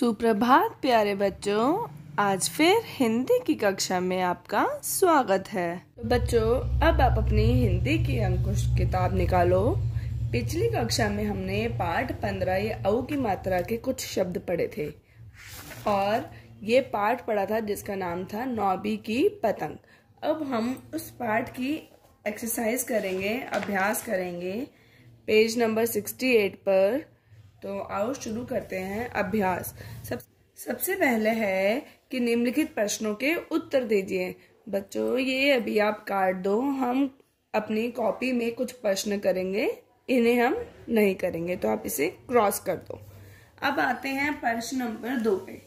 सुप्रभात प्यारे बच्चों आज फिर हिंदी की कक्षा में आपका स्वागत है तो बच्चों अब आप अपनी हिंदी की अंकुश किताब निकालो पिछली कक्षा में हमने पाठ पंद्रह ये औ की मात्रा के कुछ शब्द पढ़े थे और ये पाठ पढ़ा था जिसका नाम था नौबी की पतंग अब हम उस पाठ की एक्सरसाइज करेंगे अभ्यास करेंगे पेज नंबर सिक्सटी एट पर तो आओ शुरू करते हैं अभ्यास सब सबसे पहले है कि निम्नलिखित प्रश्नों के उत्तर दीजिए बच्चों ये अभी आप कार्ड दो हम अपनी कॉपी में कुछ प्रश्न करेंगे इन्हें हम नहीं करेंगे तो आप इसे क्रॉस कर दो अब आते हैं प्रश्न नंबर दो पे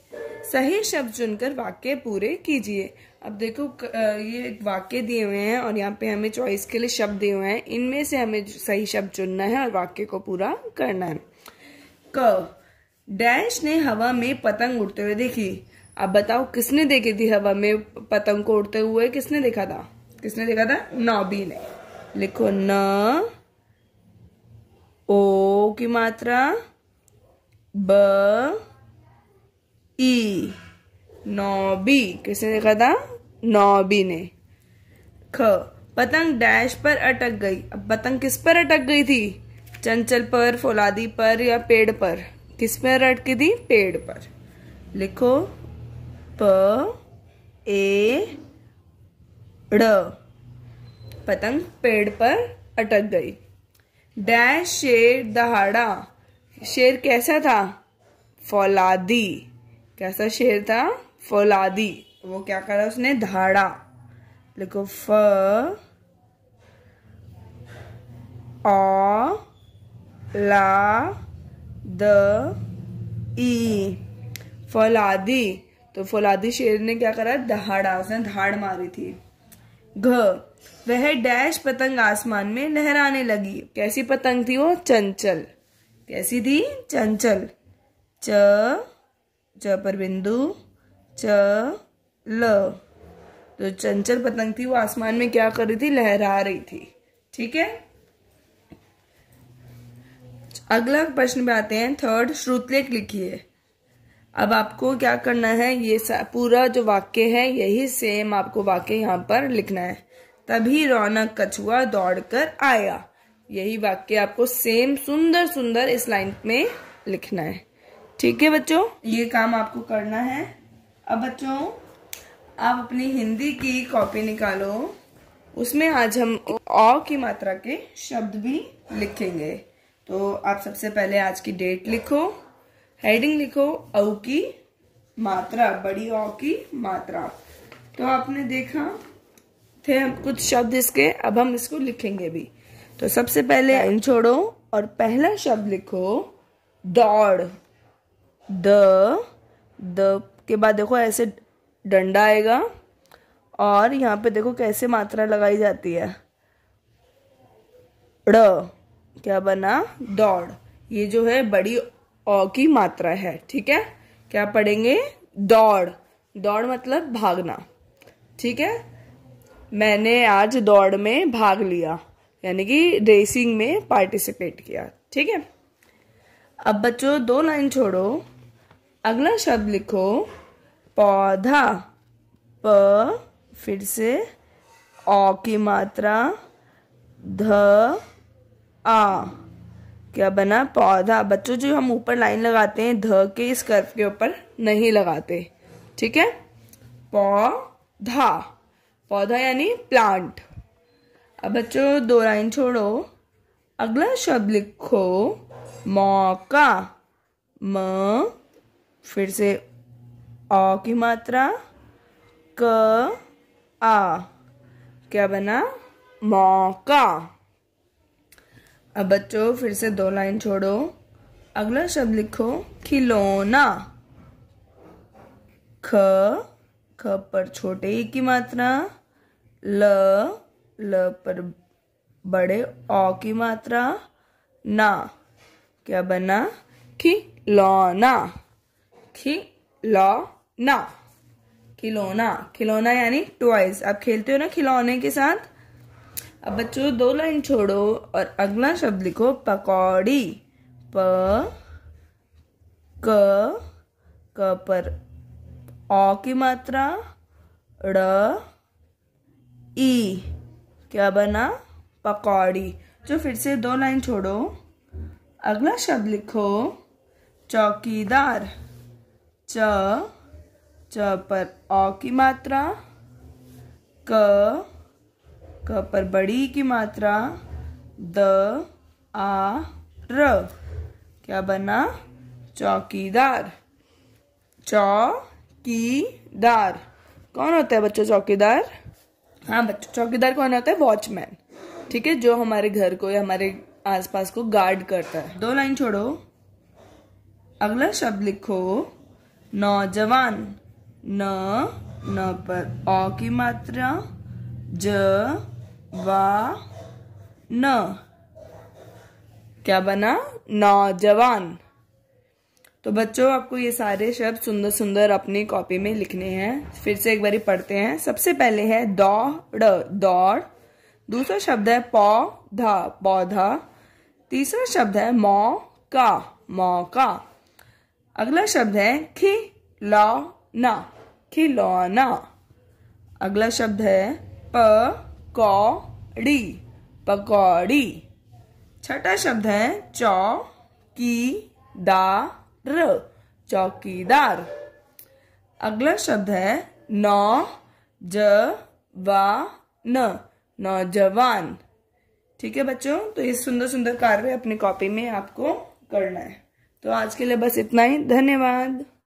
सही शब्द चुनकर वाक्य पूरे कीजिए अब देखो ये वाक्य दिए हुए हैं और यहाँ पे हमें चॉइस के लिए शब्द दिए हुए हैं इनमें से हमें सही शब्द चुनना है और वाक्य को पूरा करना है क डैश ने हवा में पतंग उड़ते हुए देखी अब बताओ किसने देखी थी हवा में पतंग को उड़ते हुए किसने देखा था किसने देखा था नॉबी ने लिखो न ओ की मात्रा ब ई नॉबी किसने देखा था नॉबी ने ख पतंग डैश पर अटक गई अब पतंग किस पर अटक गई थी चंचल पर फौलादी पर या पेड़ पर किस पर अटकी दी पेड़ पर लिखो प ए ड पतंग पेड़ पर अटक गई डैश शेर दहाड़ा शेर कैसा था फौलादी कैसा शेर था फौलादी वो क्या करा उसने दहाड़ा लिखो फ आ ला द ई फलादी तो फलादी शेर ने क्या करा दहाड़ा उसने दहाड़ मारी थी घ वह डैश पतंग आसमान में लहराने लगी कैसी पतंग थी वो चंचल कैसी थी चंचल च च पर बिंदु च ल तो चंचल पतंग थी वो आसमान में क्या कर रही थी लहरा रही थी ठीक है अगला प्रश्न पे आते हैं थर्ड श्रुतलेख लिखिए अब आपको क्या करना है ये पूरा जो वाक्य है यही सेम आपको वाक्य यहाँ पर लिखना है तभी रौनक कछुआ दौड़कर आया यही वाक्य आपको सेम सुंदर सुंदर इस लाइन में लिखना है ठीक है बच्चों ये काम आपको करना है अब बच्चों आप अपनी हिंदी की कॉपी निकालो उसमें आज हम ओ की मात्रा के शब्द भी लिखेंगे तो आप सबसे पहले आज की डेट लिखो हेडिंग लिखो औ की मात्रा बड़ी औ की मात्रा तो आपने देखा थे हम कुछ शब्द इसके अब हम इसको लिखेंगे भी तो सबसे पहले इन छोड़ो और पहला शब्द लिखो दौड़ द द के बाद देखो ऐसे डंडा आएगा और यहाँ पे देखो कैसे मात्रा लगाई जाती है ड क्या बना दौड़ ये जो है बड़ी ओ की मात्रा है ठीक है क्या पढ़ेंगे दौड़ दौड़ मतलब भागना ठीक है मैंने आज दौड़ में भाग लिया यानी कि रेसिंग में पार्टिसिपेट किया ठीक है अब बच्चों दो लाइन छोड़ो अगला शब्द लिखो पौधा प फिर से ओ की मात्रा ध आ क्या बना पौधा बच्चों जो हम ऊपर लाइन लगाते हैं ध के इस कर्व के ऊपर नहीं लगाते ठीक है पौधा पौधा यानी प्लांट अब बच्चों दो लाइन छोड़ो अगला शब्द लिखो मौका म फिर से अ की मात्रा क आ क्या बना मौका अब बच्चों फिर से दो लाइन छोड़ो अगला शब्द लिखो खिलौना ख ख पर छोटे ई की मात्रा ल ल पर बड़े औ की मात्रा ना क्या बना खिलौना खिलौना खिलौना खिलौना यानी टॉयज आप खेलते हो ना खिलौने के साथ अब बच्चों दो लाइन छोड़ो और अगला शब्द लिखो पकौड़ी प क क पर औ की मात्रा ड ई क्या बना पकौड़ी जो फिर से दो लाइन छोड़ो अगला शब्द लिखो चौकीदार च च पर औ की मात्रा क क पर बड़ी की मात्रा द आ र क्या बना चौकीदार चौकीदार कौन होता है बच्चों चौकीदार हाँ बच्चों चौकीदार कौन होता है वॉचमैन ठीक है जो हमारे घर को या हमारे आसपास को गार्ड करता है दो लाइन छोड़ो अगला शब्द लिखो नौजवान न न पर अ की मात्रा ज वा न क्या बना नौजवान तो बच्चों आपको ये सारे शब्द सुंदर सुंदर अपनी कॉपी में लिखने हैं फिर से एक बारी पढ़ते हैं सबसे पहले है दौड़ दौड़ दूसरा शब्द है पौधा पौधा तीसरा शब्द है मौका मौका अगला शब्द है खिलौना खिलौना अगला शब्द है प कौड़ी पकौड़ी छठा शब्द है दार चौकीदार अगला शब्द है नौ ज जवान नौजवान ठीक है बच्चों तो ये सुंदर सुंदर कार्य अपनी कॉपी में आपको करना है तो आज के लिए बस इतना ही धन्यवाद